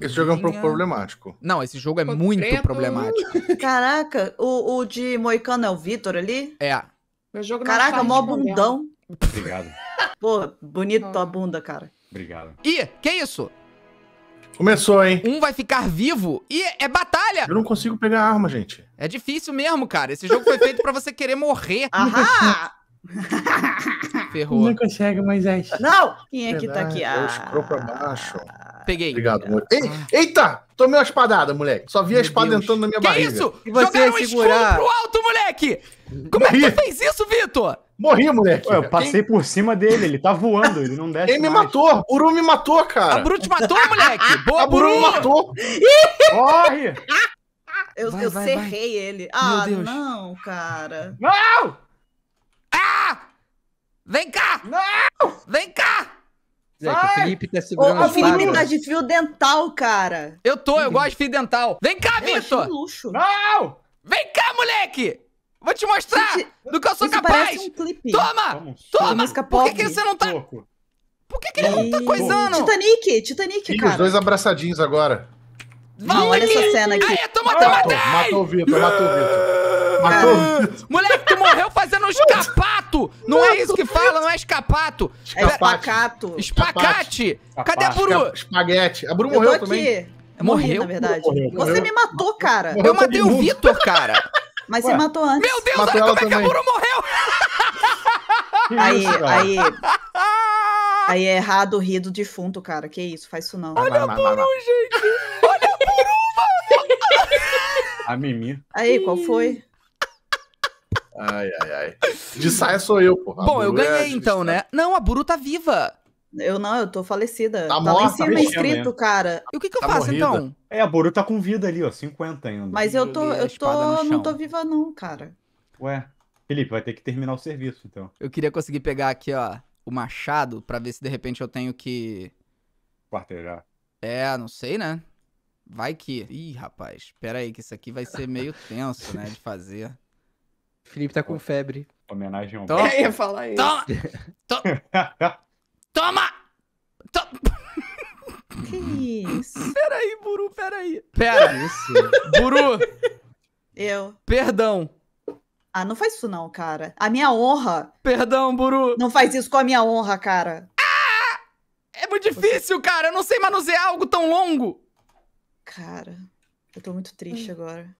Esse jogo é um é pouco problemático. Não, esse jogo é muito problemático. Caraca, o, o de Moicano é o Vitor ali? É. é Caraca, mó bundão. Obrigado. Pô, bonito ah. tua bunda, cara. Obrigado. Ih, que isso? Começou, hein? Um vai ficar vivo e é batalha. Eu não consigo pegar arma, gente. É difícil mesmo, cara. Esse jogo foi feito para você querer morrer. Ahá! Ferrou. Não consegue, Moisés. Não! Quem é que tá aqui? Ah, é eu pra baixo. Ah. Peguei. Obrigado, ah. moleque. Ei, eita! Tomei uma espadada, moleque. Só vi a espada Deus. entrando na minha que barriga. Que isso? E você Jogaram segurar... um escudo pro alto, moleque! Como Morri. é que tu fez isso, Vitor? Morri, moleque. Ué, eu passei Quem... por cima dele, ele tá voando, ele não desce Ele me matou. O uru me matou, cara. A Buru te matou, moleque? Boa, a Buru! me matou. Corre! Eu, vai, eu vai, cerrei vai. ele. Ah, não, cara. Não! Ah! Vem cá! Não! Vem cá! É, o Felipe tá segurando o Felipe tá de fio dental, cara. Eu tô, eu gosto de fio dental. Vem cá, eu Vitor! Luxo. Não! Vem cá, moleque! Vou te mostrar Gente, do que eu sou capaz! Um toma! Vamos, toma! Por que, que, você não tá. Por que, que ele não tá coisando? Titanic, Titanic, Ih, cara. Os dois abraçadinhos agora. Vamos olha essa cena aqui. Aê, toma, toma, matou, ah, matou o Vitor, matou o Vitor. Matou. Ah, moleque, tu morreu fazendo um escapato! Não é isso que fala, não é escapato. É espacato. Espacate. Cadê a Buru? Espaguete. A Buru morreu também. Morreu, na verdade. Morreu, morreu, você me matou, cara. Morreu, eu matei o Vitor, cara. Mas Ué. você matou antes. Meu Deus, matou olha como também. é que a Buru morreu! aí, aí. Aí é errado rir do defunto, cara. Que isso, faz isso não. Olha vai, vai, a Buru, gente! Olha a Buru, mano! A Mimi. Aí, qual foi? Ai, ai, ai. De saia sou eu, porra. Bom, eu é ganhei é então, tá né? Não, a Buru tá viva. Eu não, eu tô falecida. Tá, tá morta, lá em cima tá escrito, cara. E o que que eu tá faço morrida. então? É, a Buru tá com vida ali, ó, 50 ainda. Mas eu tô, eu tô, não tô viva não, cara. Ué, Felipe, vai ter que terminar o serviço, então. Eu queria conseguir pegar aqui, ó, o machado pra ver se de repente eu tenho que... Quartejar. É, não sei, né? Vai que... Ih, rapaz, pera aí que isso aqui vai ser meio tenso, né, de fazer. Felipe tá com febre. Homenagem ao Toma. Eu ia falar isso. Toma! Toma! Toma! Toma! Que isso? Peraí, Buru, peraí. Pera. isso? Buru! Eu. Perdão. Ah, não faz isso não, cara. A minha honra. Perdão, Buru. Não faz isso com a minha honra, cara. Ah! É muito difícil, cara. Eu não sei manusear algo tão longo. Cara, eu tô muito triste hum. agora.